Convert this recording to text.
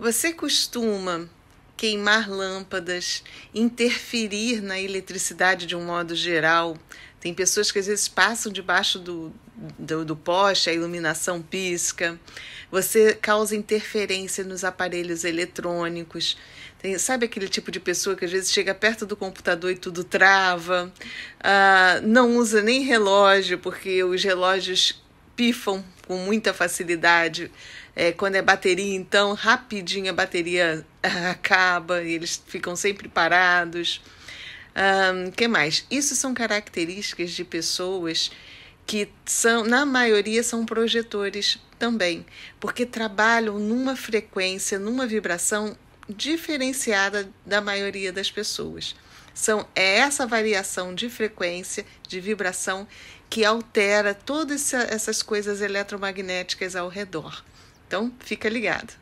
Você costuma queimar lâmpadas, interferir na eletricidade de um modo geral. Tem pessoas que às vezes passam debaixo do, do, do, poste, a iluminação pisca. Você causa interferência nos aparelhos eletrônicos. Tem, sabe aquele tipo de pessoa que às vezes chega perto do computador e tudo trava? Ah, não usa nem relógio, porque os relógios pifam com muita facilidade. É, quando é bateria, então, rapidinho a bateria acaba, e eles ficam sempre parados. Um, que mais? Isso são características de pessoas que são, na maioria, são projetores também, porque trabalham numa frequência, numa vibração diferenciada da maioria das pessoas. São, é essa variação de frequência, de vibração, que altera todas essas coisas eletromagnéticas ao redor. Então, fica ligado.